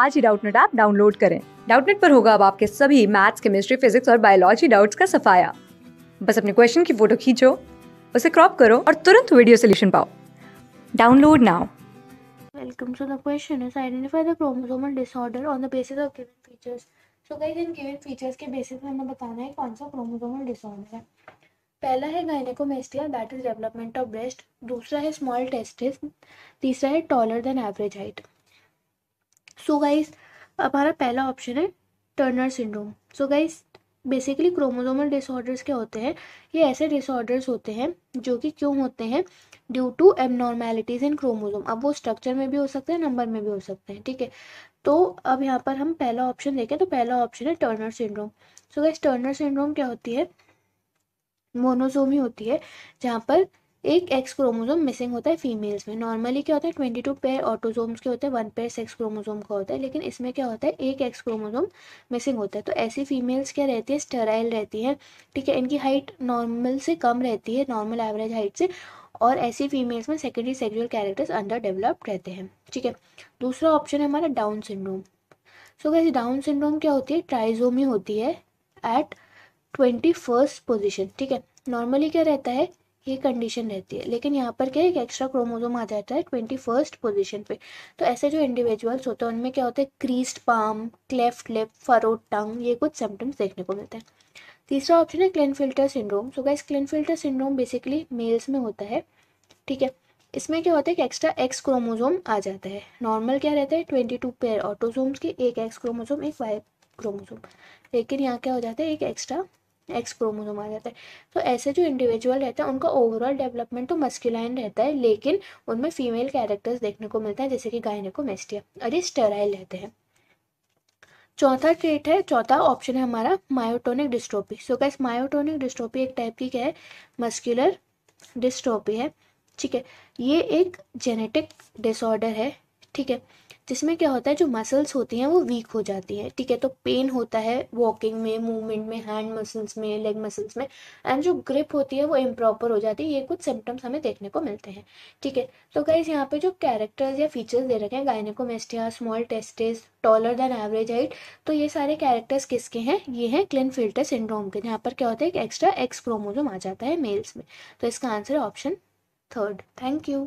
आज ही Doubtnut app download करें डाउटनेट पर होगा अब आपके सभी मैथ्स केमिस्ट्री फिजिक्स और बायोलॉजी डाउट्स का सफाया बस अपने क्वेश्चन की फोटो खींचो उसे क्रॉप करो और तुरंत वीडियो सोल्यूशन पाओ download now welcome to the question is identify the chromosomal disorder on the basis of given features so guys in given features के बेसिस पे हमें बताना है कौन सा क्रोमोसोमल डिसऑर्डर है पहला है gynaecomastia that is development of breast दूसरा है स्मॉल टेस्टिस तीसरा है taller than average height so guys हमारा पहला ऑप्शन है Turner syndrome so guys basically chromosomal disorders क्या होते हैं ये ऐसे डिसऑर्डर्स होते हैं जो कि क्यों होते हैं due to abnormalities in chromosome अब वो स्ट्रक्चर में भी हो सकते हैं नंबर में भी हो सकते हैं ठीक है तो अब यहाँ पर हम पहला ऑप्शन देखें तो पहला ऑप्शन है Turner syndrome so guys Turner syndrome क्या होती है मोनोजोमी होती है जहाँ पर एक एक्स क्रोमोजोम मिसिंग होता है फीमेल्स में नॉर्मली क्या होता है ट्वेंटी टू पेयर ऑटोजोम्स के होते हैं वन पेयर सेक्स क्रोमोजोम का होता है लेकिन इसमें क्या होता है एक एक्स क्रोमोजोम मिसिंग होता है तो ऐसी फीमेल्स क्या रहती है स्टेराइल रहती है ठीक है इनकी हाइट नॉर्मल से कम रहती है नॉर्मल एवरेज हाइट से और ऐसी फीमेल्स में secondary sexual characters under developed रहते हैं ठीक है दूसरा ऑप्शन है हमारा डाउन सिंड्रोम सो कैसे डाउन सिंड्रोम क्या होती है ट्राइजोमी होती है एट ट्वेंटी फर्स्ट पोजिशन ठीक है नॉर्मली क्या रहता है ये कंडीशन रहती है लेकिन यहाँ पर क्या एक एक्स्ट्रा क्रोमोजोम आ जाता है ट्वेंटी फर्स्ट पोजिशन पे तो ऐसे जो इंडिविजुअल्स होते हैं उनमें क्या होता है creased palm cleft lip furrow tongue ये कुछ सिम्टम्स देखने को मिलते हैं तीसरा ऑप्शन है Klinefelter syndrome so guys Klinefelter syndrome basically males में होता है ठीक है इसमें क्या होता है कि एक्स्ट्रा एक्स क्रोमोजोम आ जाता है नॉर्मल क्या रहता है ट्वेंटी टू पेयर ऑटोजोम्स के एक एक्स क्रोमोजोम एक वाई क्रोमोजोम लेकिन यहाँ क्या हो जाता है एक एक्स्ट्रा एक्स क्रोमोजोम आ जाता है तो ऐसे जो इंडिविजुअल रहते हैं उनका ओवरऑल डेवलपमेंट तो मस्कुलाइन रहता है लेकिन उनमें फीमेल कैरेक्टर्स देखने को मिलते हैं जैसे कि गायने मेस्टिया और ये स्टेराइल रहते हैं चौथा ट्रेट है चौथा ऑप्शन है हमारा मायोटोनिक डिस्ट्रोपी सो कैस मायोटोनिक डिस्ट्रोपी एक टाइप की क्या है मस्क्यूलर डिस्ट्रोपी है ठीक है ये एक जेनेटिक डिसऑर्डर है ठीक है जिसमें क्या होता है जो मसल्स होती हैं वो वीक हो जाती हैं ठीक है तो पेन होता है वॉकिंग में मूवमेंट में हैंड मसल्स में लेग मसल्स में एंड जो ग्रिप होती है वो इम्प्रॉपर हो जाती है ये कुछ सिम्टम्स हमें देखने को मिलते हैं ठीक है तो गाइज यहाँ पे जो कैरेक्टर्स या फीचर्स दे रखे हैं gynaecomastia small testis taller than average height तो ये सारे कैरेक्टर्स किसके हैं ये हैं क्लिन फिल्टर सिंड्रोम के जहाँ पर क्या होता है एक एक्स्ट्रा एक्स क्रोमोजोम आ जाता है मेल्स में तो इसका आंसर है ऑप्शन थर्ड थैंक यू